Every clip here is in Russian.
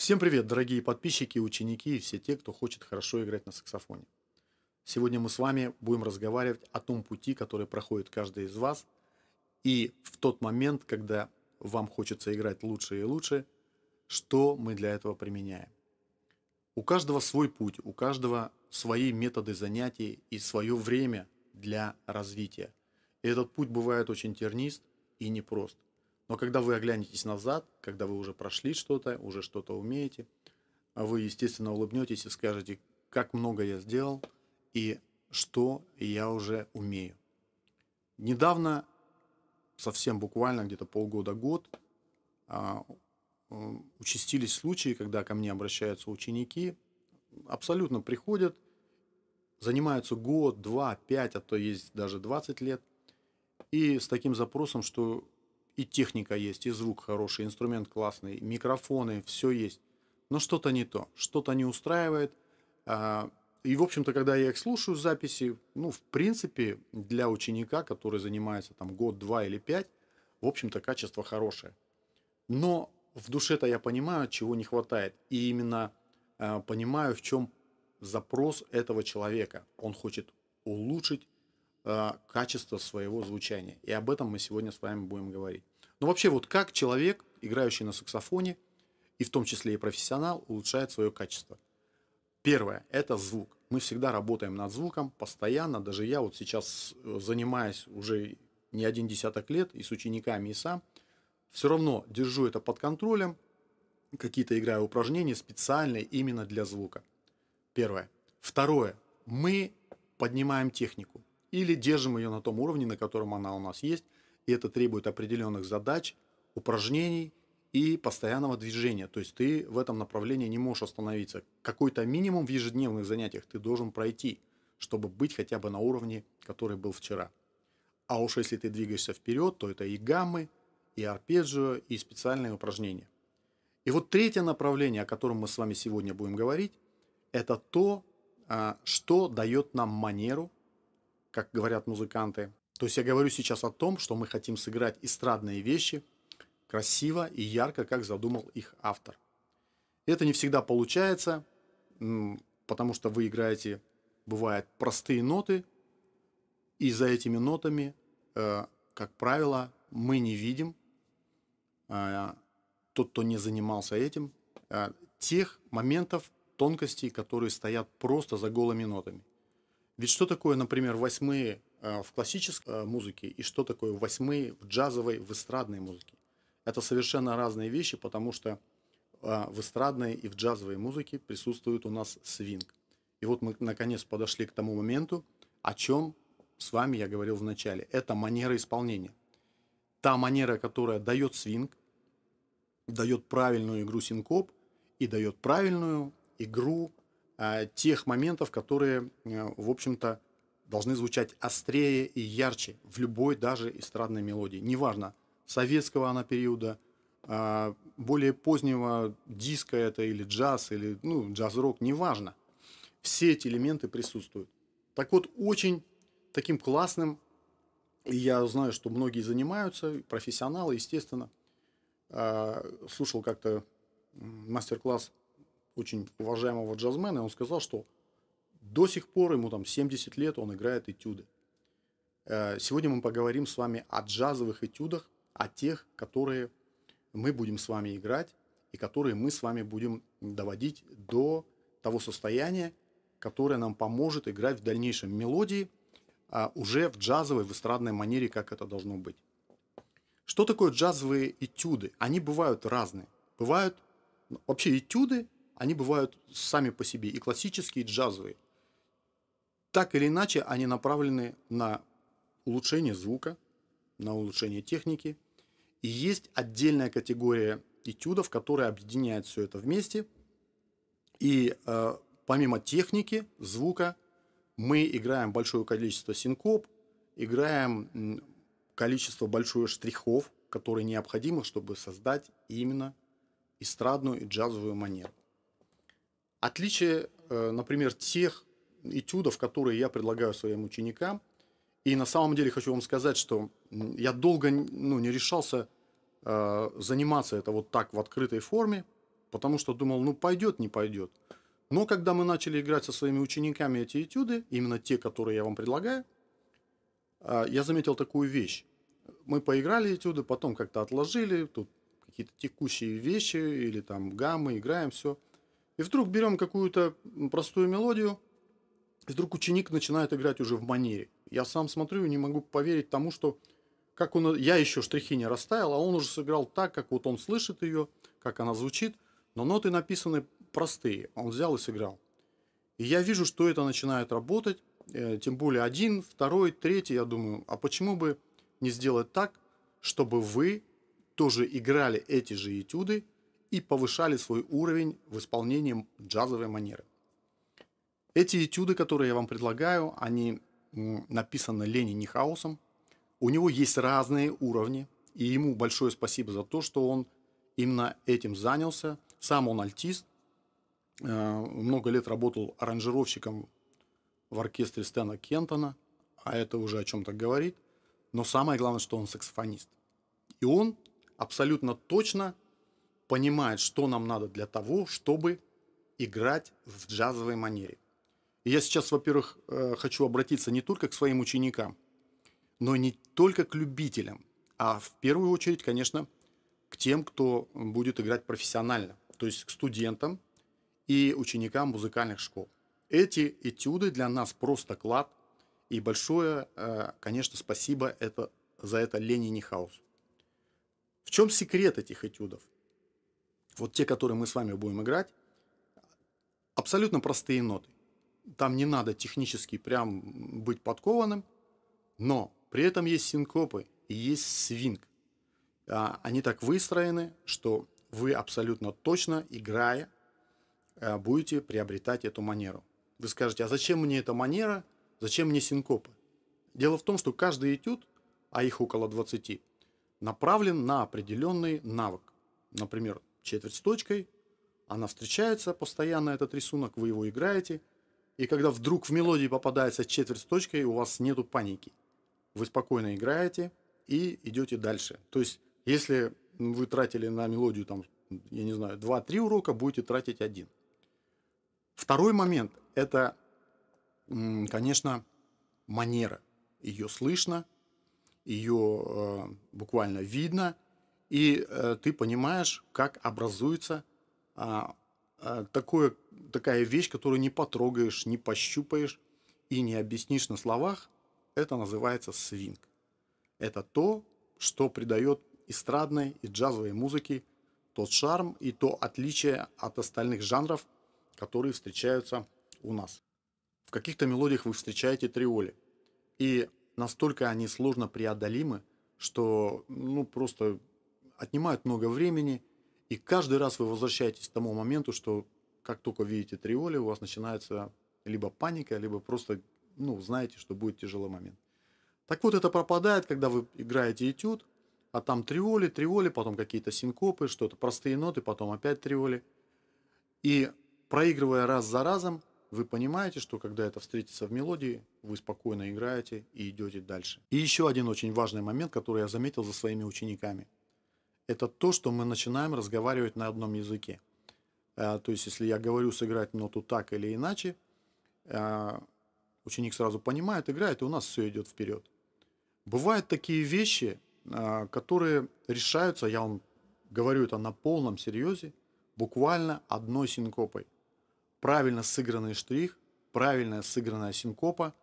Всем привет, дорогие подписчики, ученики и все те, кто хочет хорошо играть на саксофоне. Сегодня мы с вами будем разговаривать о том пути, который проходит каждый из вас. И в тот момент, когда вам хочется играть лучше и лучше, что мы для этого применяем. У каждого свой путь, у каждого свои методы занятий и свое время для развития. И этот путь бывает очень тернист и непрост – но когда вы оглянетесь назад, когда вы уже прошли что-то, уже что-то умеете, вы, естественно, улыбнетесь и скажете, как много я сделал и что я уже умею. Недавно, совсем буквально где-то полгода-год, а, участились случаи, когда ко мне обращаются ученики, абсолютно приходят, занимаются год, два, пять, а то есть даже 20 лет, и с таким запросом, что и техника есть, и звук хороший, инструмент классный, микрофоны, все есть. Но что-то не то, что-то не устраивает. А, и, в общем-то, когда я их слушаю записи, ну, в принципе, для ученика, который занимается там год, два или пять, в общем-то, качество хорошее. Но в душе-то я понимаю, чего не хватает. И именно а, понимаю, в чем запрос этого человека. Он хочет улучшить а, качество своего звучания. И об этом мы сегодня с вами будем говорить. Но ну, вообще вот как человек, играющий на саксофоне, и в том числе и профессионал, улучшает свое качество? Первое – это звук. Мы всегда работаем над звуком постоянно. Даже я вот сейчас э, занимаюсь уже не один десяток лет и с учениками, и сам, все равно держу это под контролем, какие-то играю упражнения специальные именно для звука. Первое. Второе. Мы поднимаем технику или держим ее на том уровне, на котором она у нас есть, и это требует определенных задач, упражнений и постоянного движения. То есть ты в этом направлении не можешь остановиться. Какой-то минимум в ежедневных занятиях ты должен пройти, чтобы быть хотя бы на уровне, который был вчера. А уж если ты двигаешься вперед, то это и гаммы, и арпеджио, и специальные упражнения. И вот третье направление, о котором мы с вами сегодня будем говорить, это то, а, что дает нам манеру, как говорят музыканты, то есть я говорю сейчас о том, что мы хотим сыграть эстрадные вещи красиво и ярко, как задумал их автор. Это не всегда получается, потому что вы играете, бывает простые ноты, и за этими нотами, э, как правило, мы не видим, а, тот, кто не занимался этим, а, тех моментов, тонкостей, которые стоят просто за голыми нотами. Ведь что такое, например, восьмые Э, в классической э, музыке и что такое восьмые в джазовой, в эстрадной музыке. Это совершенно разные вещи, потому что э, в эстрадной и в джазовой музыке присутствует у нас свинг. И вот мы наконец подошли к тому моменту, о чем с вами я говорил в начале. Это манера исполнения. Та манера, которая дает свинг, дает правильную игру синкоп и дает правильную игру э, тех моментов, которые, э, в общем-то, должны звучать острее и ярче в любой даже эстрадной мелодии. Неважно, советского она периода, а, более позднего диска это или джаз, или ну, джаз-рок, неважно. Все эти элементы присутствуют. Так вот, очень таким классным, и я знаю, что многие занимаются, профессионалы, естественно, а, слушал как-то мастер-класс очень уважаемого джазмена, и он сказал, что до сих пор ему там 70 лет, он играет этюды. Э, сегодня мы поговорим с вами о джазовых этюдах, о тех, которые мы будем с вами играть и которые мы с вами будем доводить до того состояния, которое нам поможет играть в дальнейшем мелодии а, уже в джазовой, в эстрадной манере, как это должно быть. Что такое джазовые этюды? Они бывают разные. Бывают ну, вообще этюды, они бывают сами по себе и классические, и джазовые – так или иначе они направлены на улучшение звука, на улучшение техники. И есть отдельная категория этюдов, которая объединяет все это вместе. И э, помимо техники, звука, мы играем большое количество синкоп, играем количество большое штрихов, которые необходимы, чтобы создать именно эстрадную и джазовую манеру. Отличие, э, например, тех этюдов, которые я предлагаю своим ученикам. И на самом деле хочу вам сказать, что я долго ну, не решался э, заниматься это вот так в открытой форме, потому что думал, ну пойдет, не пойдет. Но когда мы начали играть со своими учениками эти этюды, именно те, которые я вам предлагаю, э, я заметил такую вещь. Мы поиграли этюды, потом как-то отложили, тут какие-то текущие вещи или там гаммы, играем все. И вдруг берем какую-то простую мелодию – и вдруг ученик начинает играть уже в манере. Я сам смотрю и не могу поверить тому, что как он, я еще штрихи не расставил, а он уже сыграл так, как вот он слышит ее, как она звучит, но ноты написаны простые, он взял и сыграл. И я вижу, что это начинает работать, э, тем более один, второй, третий, я думаю, а почему бы не сделать так, чтобы вы тоже играли эти же этюды и повышали свой уровень в исполнении джазовой манеры. Эти этюды, которые я вам предлагаю, они написаны Лени Нихаусом. У него есть разные уровни, и ему большое спасибо за то, что он именно этим занялся. Сам он альтист, э, много лет работал аранжировщиком в оркестре Стэна Кентона, а это уже о чем-то говорит. Но самое главное, что он саксофонист. И он абсолютно точно понимает, что нам надо для того, чтобы играть в джазовой манере. Я сейчас, во-первых, э, хочу обратиться не только к своим ученикам, но не только к любителям, а в первую очередь, конечно, к тем, кто будет играть профессионально, то есть к студентам и ученикам музыкальных школ. Эти этюды для нас просто клад, и большое, э, конечно, спасибо это, за это Лени Нихаус. В чем секрет этих этюдов? Вот те, которые мы с вами будем играть, абсолютно простые ноты там не надо технически прям быть подкованным, но при этом есть синкопы и есть свинг. А, они так выстроены, что вы абсолютно точно, играя, э, будете приобретать эту манеру. Вы скажете, а зачем мне эта манера, зачем мне синкопы? Дело в том, что каждый этюд, а их около 20, направлен на определенный навык. Например, четверть с точкой, она встречается постоянно, этот рисунок, вы его играете – и когда вдруг в мелодии попадается четверть с точкой, у вас нету паники. Вы спокойно играете и идете дальше. То есть, если вы тратили на мелодию, там, я не знаю, 2-3 урока, будете тратить один. Второй момент – это, конечно, манера. Ее слышно, ее э, буквально видно, и э, ты понимаешь, как образуется а, а, такое, такая вещь, которую не потрогаешь, не пощупаешь и не объяснишь на словах, это называется свинг. Это то, что придает эстрадной и джазовой музыке тот шарм и то отличие от остальных жанров, которые встречаются у нас. В каких-то мелодиях вы встречаете триоли, и настолько они сложно преодолимы, что ну, просто отнимают много времени – и каждый раз вы возвращаетесь к тому моменту, что как только видите триоли, у вас начинается либо паника, либо просто ну, знаете, что будет тяжелый момент. Так вот, это пропадает, когда вы играете этюд, а там триоли, триоли, потом какие-то синкопы, что-то, простые ноты, потом опять триоли. И проигрывая раз за разом, вы понимаете, что когда это встретится в мелодии, вы спокойно играете и идете дальше. И еще один очень важный момент, который я заметил за своими учениками – это то, что мы начинаем разговаривать на одном языке. Э, то есть, если я говорю сыграть ноту так или иначе, э, ученик сразу понимает, играет, и у нас все идет вперед. Бывают такие вещи, э, которые решаются, я вам говорю это на полном серьезе, буквально одной синкопой. Правильно сыгранный штрих, правильная сыгранная синкопа,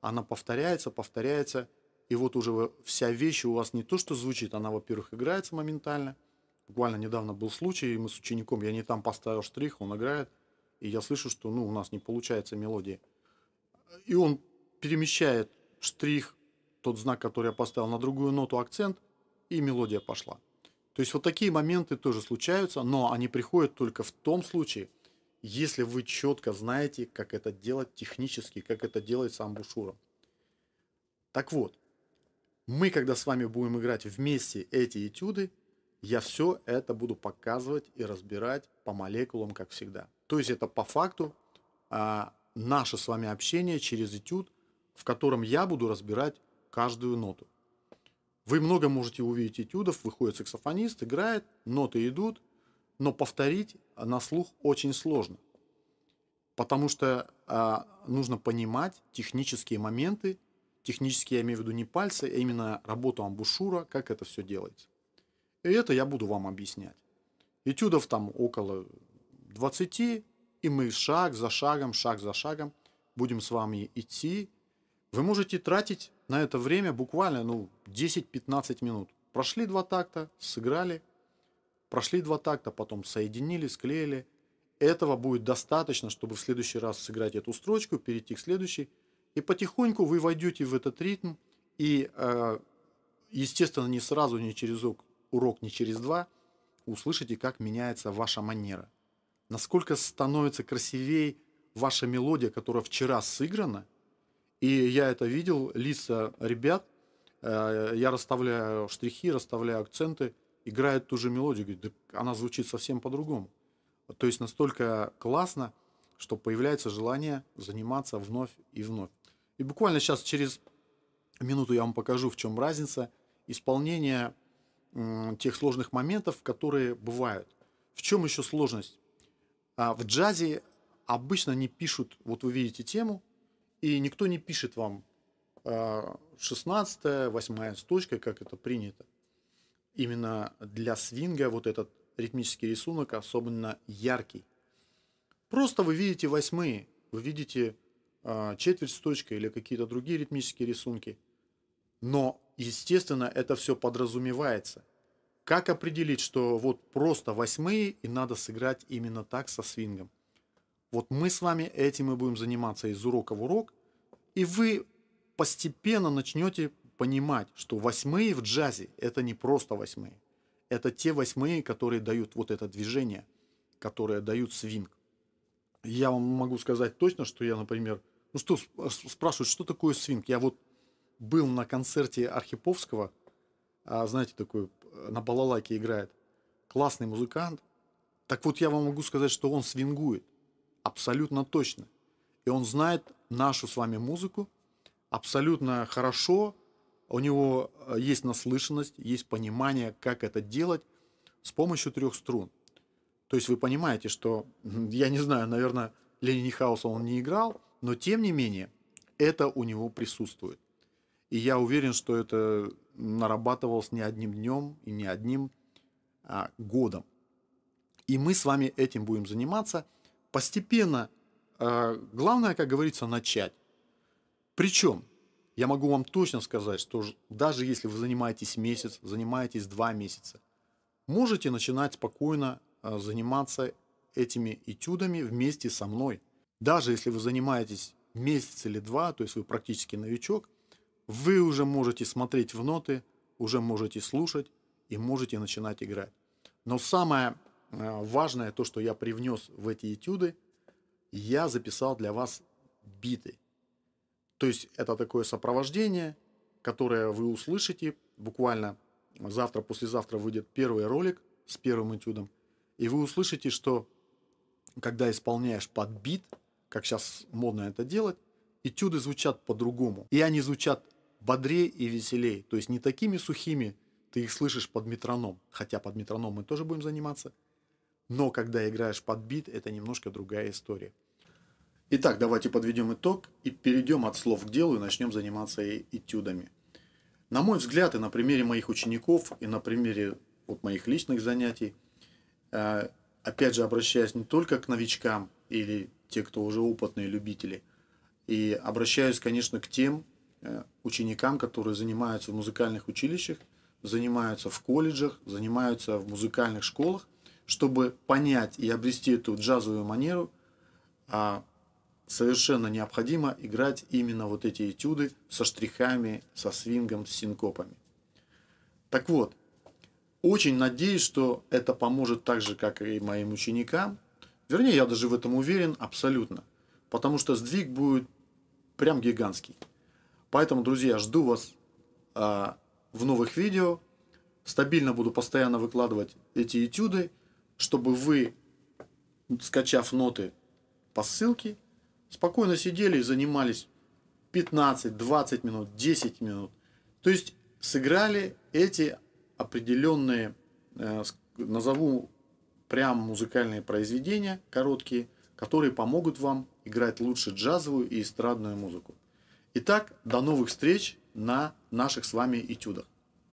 она повторяется, повторяется – и вот уже вся вещь у вас не то, что звучит, она, во-первых, играется моментально. Буквально недавно был случай, мы с учеником, я не там поставил штрих, он играет, и я слышу, что ну, у нас не получается мелодия. И он перемещает штрих, тот знак, который я поставил, на другую ноту акцент, и мелодия пошла. То есть вот такие моменты тоже случаются, но они приходят только в том случае, если вы четко знаете, как это делать технически, как это делать с амбушуром. Так вот, мы, когда с вами будем играть вместе эти этюды, я все это буду показывать и разбирать по молекулам, как всегда. То есть это по факту а, наше с вами общение через этюд, в котором я буду разбирать каждую ноту. Вы много можете увидеть этюдов, выходит саксофонист, играет, ноты идут, но повторить на слух очень сложно, потому что а, нужно понимать технические моменты Технически я имею в виду не пальцы, а именно работу амбушюра, как это все делается. И это я буду вам объяснять. Этюдов там около 20, и мы шаг за шагом, шаг за шагом будем с вами идти. Вы можете тратить на это время буквально ну, 10-15 минут. Прошли два такта, сыграли, прошли два такта, потом соединили, склеили. Этого будет достаточно, чтобы в следующий раз сыграть эту строчку, перейти к следующей – и потихоньку вы войдете в этот ритм, и, э, естественно, не сразу, не через урок, не через два, услышите, как меняется ваша манера. Насколько становится красивее ваша мелодия, которая вчера сыграна. И я это видел, лица ребят, э, я расставляю штрихи, расставляю акценты, играют ту же мелодию, говорит, да она звучит совсем по-другому. То есть настолько классно, что появляется желание заниматься вновь и вновь. И буквально сейчас через минуту я вам покажу, в чем разница исполнения тех сложных моментов, которые бывают. В чем еще сложность? А, в джазе обычно не пишут, вот вы видите тему, и никто не пишет вам 16 а, восьмая точкой, как это принято. Именно для свинга вот этот ритмический рисунок особенно яркий. Просто вы видите восьмые, вы видите а, четверть с точкой или какие-то другие ритмические рисунки. Но, естественно, это все подразумевается. Как определить, что вот просто восьмые и надо сыграть именно так со свингом? Вот мы с вами этим и будем заниматься из урока в урок, и вы постепенно начнете понимать, что восьмые в джазе – это не просто восьмые. Это те восьмые, которые дают вот это движение, которые дают свинг. Я вам могу сказать точно, что я, например, ну что, а, спрашивают, что такое свинг? Я вот был на концерте Архиповского, а, знаете, такой а, на балалайке играет. Классный музыкант. Так вот я вам могу сказать, что он свингует. Абсолютно точно. И он знает нашу с вами музыку абсолютно хорошо. У него есть наслышанность, есть понимание, как это делать с помощью трех струн. То есть вы понимаете, что, я не знаю, наверное, Ленни Хауса он не играл, но тем не менее, это у него присутствует. И я уверен, что это нарабатывалось не одним днем и не одним а, годом. И мы с вами этим будем заниматься постепенно. А, главное, как говорится, начать. Причем, я могу вам точно сказать, что даже если вы занимаетесь месяц, занимаетесь два месяца, можете начинать спокойно а, заниматься этими этюдами вместе со мной – даже если вы занимаетесь месяц или два, то есть вы практически новичок, вы уже можете смотреть в ноты, уже можете слушать и можете начинать играть. Но самое э, важное, то, что я привнес в эти этюды, я записал для вас биты. То есть это такое сопровождение, которое вы услышите буквально завтра, послезавтра выйдет первый ролик с первым этюдом, и вы услышите, что когда исполняешь под бит – как сейчас модно это делать, этюды звучат по-другому. И они звучат бодрее и веселее. То есть не такими сухими, ты их слышишь под метроном. Хотя под метроном мы тоже будем заниматься. Но когда играешь под бит, это немножко другая история. Итак, давайте подведем итог и перейдем от слов к делу и начнем заниматься этюдами. На мой взгляд, и на примере моих учеников, и на примере вот моих личных занятий, э, опять же, обращаясь не только к новичкам или те, кто уже опытные любители. И обращаюсь, конечно, к тем э, ученикам, которые занимаются в музыкальных училищах, занимаются в колледжах, занимаются в музыкальных школах, чтобы понять и обрести эту джазовую манеру, а, совершенно необходимо играть именно вот эти этюды со штрихами, со свингом, с синкопами. Так вот, очень надеюсь, что это поможет так же, как и моим ученикам, Вернее, я даже в этом уверен абсолютно. Потому что сдвиг будет прям гигантский. Поэтому, друзья, жду вас э, в новых видео. Стабильно буду постоянно выкладывать эти этюды, чтобы вы, скачав ноты по ссылке, спокойно сидели и занимались 15, 20 минут, 10 минут. То есть сыграли эти определенные, э, назову прям музыкальные произведения короткие, которые помогут вам играть лучше джазовую и эстрадную музыку. Итак, до новых встреч на наших с вами этюдах.